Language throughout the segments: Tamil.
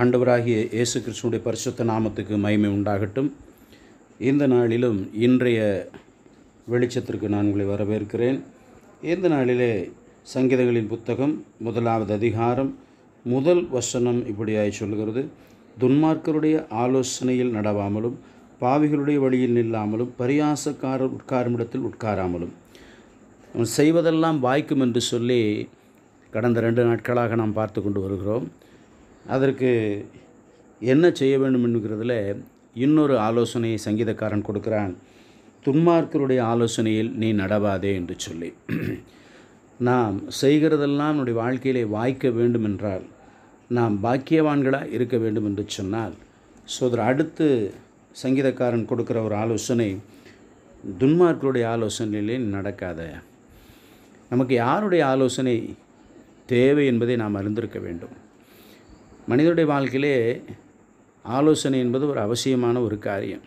ஆண்டவராகிய இயேசு கிருஷ்ணனுடைய பரிசுத்த நாமத்துக்கு மகிமை உண்டாகட்டும் இந்த நாளிலும் இன்றைய வெளிச்சத்திற்கு நான் உங்களை வரவேற்கிறேன் இந்த நாளிலே சங்கீதங்களின் புத்தகம் முதலாவது அதிகாரம் முதல் வசனம் இப்படியாய் சொல்கிறது துன்மார்க்கருடைய ஆலோசனையில் நடவாமலும் பாவிகளுடைய வழியில் நில்லாமலும் பரியாசக்கார உட்காருமிடத்தில் உட்காராமலும் செய்வதெல்லாம் வாய்க்கும் என்று சொல்லி கடந்த ரெண்டு நாட்களாக நாம் பார்த்து கொண்டு வருகிறோம் அதற்கு என்ன செய்ய வேண்டும் என்கிறதுல இன்னொரு ஆலோசனையை சங்கீதக்காரன் கொடுக்குறான் துன்மார்க்கருடைய ஆலோசனையில் நீ நடவாதே என்று சொல்லி நாம் செய்கிறதெல்லாம் என்னுடைய வாழ்க்கையிலே வாய்க்க வேண்டும் என்றால் நாம் பாக்கியவான்களாக இருக்க வேண்டும் என்று சொன்னால் சோதர் அடுத்து சங்கீதக்காரன் கொடுக்குற ஒரு ஆலோசனை துன்மார்க்கருடைய ஆலோசனையிலே நடக்காத நமக்கு யாருடைய ஆலோசனை தேவை என்பதை நாம் அறிந்திருக்க வேண்டும் மனிதனுடைய வாழ்க்கையிலே ஆலோசனை என்பது ஒரு அவசியமான ஒரு காரியம்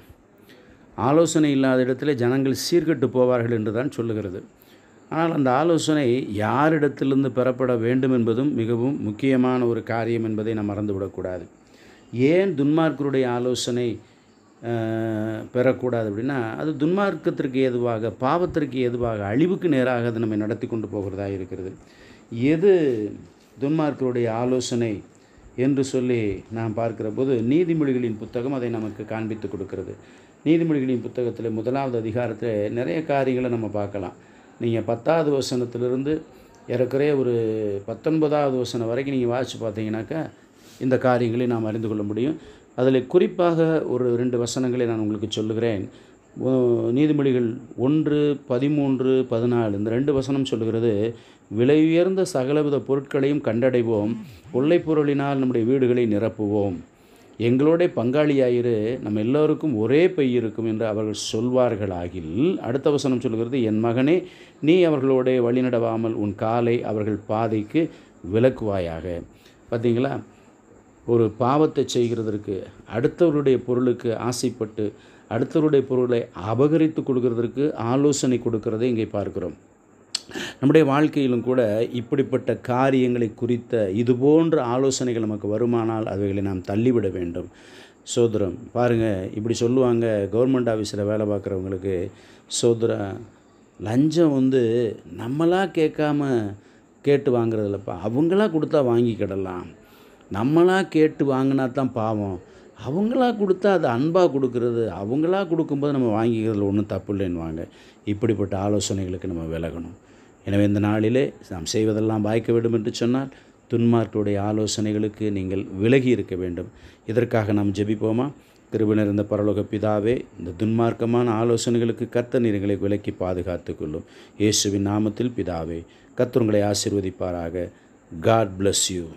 ஆலோசனை இல்லாத இடத்துல ஜனங்கள் சீர்கட்டு போவார்கள் என்று தான் சொல்லுகிறது ஆனால் அந்த ஆலோசனை யாரிடத்திலிருந்து பெறப்பட வேண்டும் என்பதும் மிகவும் முக்கியமான ஒரு காரியம் என்பதை நாம் மறந்துவிடக்கூடாது ஏன் துன்மார்க்கருடைய ஆலோசனை பெறக்கூடாது அப்படின்னா அது துன்மார்க்கத்திற்கு ஏதுவாக பாவத்திற்கு ஏதுவாக அழிவுக்கு நேராக அதை நம்மை நடத்தி கொண்டு போகிறதா இருக்கிறது எது துன்மார்க்கருடைய ஆலோசனை என்று சொல்லி நாம் பார்க்கிற போது நீதிமொழிகளின் புத்தகம் அதை நமக்கு காண்பித்து கொடுக்கிறது நீதிமொழிகளின் புத்தகத்தில் முதலாவது அதிகாரத்தில் நிறைய காரியங்களை நம்ம பார்க்கலாம் நீங்கள் பத்தாவது வசனத்திலிருந்து ஏறக்குறைய ஒரு பத்தொன்பதாவது வசனம் வரைக்கும் நீங்கள் வாசித்து பார்த்தீங்கன்னாக்கா இந்த காரியங்களை நாம் அறிந்து கொள்ள முடியும் அதில் குறிப்பாக ஒரு ரெண்டு வசனங்களை நான் உங்களுக்கு சொல்லுகிறேன் நீதிமொழிகள் ஒன்று பதிமூன்று பதினாலு இந்த ரெண்டு வசனம் சொல்கிறது விலை உயர்ந்த சகலவித பொருட்களையும் கண்டடைவோம் கொள்ளை பொருளினால் நம்முடைய வீடுகளை நிரப்புவோம் எங்களோட பங்காளியாயிரு நம்ம எல்லோருக்கும் ஒரே பை இருக்கும் என்று அவர்கள் சொல்வார்களாகில் அடுத்த வசனம் சொல்கிறது என் மகனே நீ அவர்களோட வழிநடவாமல் உன் காலை அவர்கள் பாதைக்கு விளக்குவாயாக பார்த்தீங்களா ஒரு பாவத்தை செய்கிறதற்கு அடுத்தவருடைய பொருளுக்கு ஆசைப்பட்டு அடுத்தவருடைய பொருளை அபகரித்து கொடுக்கறதற்கு ஆலோசனை கொடுக்கறதை இங்கே பார்க்குறோம் நம்முடைய வாழ்க்கையிலும் கூட இப்படிப்பட்ட காரியங்களை குறித்த இது போன்ற ஆலோசனைகள் நமக்கு வருமானால் அவைகளை நாம் தள்ளிவிட வேண்டும் சோதரம் பாருங்கள் இப்படி சொல்லுவாங்க கவர்மெண்ட் ஆஃபீஸில் வேலை பார்க்குறவங்களுக்கு சோதரா லஞ்சம் வந்து நம்மளாக கேட்காம கேட்டு வாங்குறதில்லப்பா அவங்களா கொடுத்தா வாங்கிக்கிடலாம் நம்மளாக கேட்டு வாங்கினா தான் பாவம் அவங்களா கொடுத்தா அது அன்பாக கொடுக்கறது அவங்களா கொடுக்கும்போது நம்ம வாங்கிக்கிறதுல ஒன்றும் தப்பு இல்லைன்னுவாங்க இப்படிப்பட்ட ஆலோசனைகளுக்கு நம்ம விலகணும் எனவே இந்த நாளிலே நாம் செய்வதெல்லாம் வாய்க்க வேண்டும் என்று சொன்னால் துன்மார்க்குடைய ஆலோசனைகளுக்கு நீங்கள் விலகி இருக்க வேண்டும் இதற்காக நாம் ஜெபிப்போமா திருவினர் இந்த பரலோக பிதாவே இந்த துன்மார்க்கமான ஆலோசனைகளுக்கு கத்த நீர்களை விலக்கி பாதுகாத்து கொள்ளும் இயேசுவின் நாமத்தில் பிதாவே கத்தருங்களை ஆசிர்வதிப்பாராக காட் பிளஸ் யூ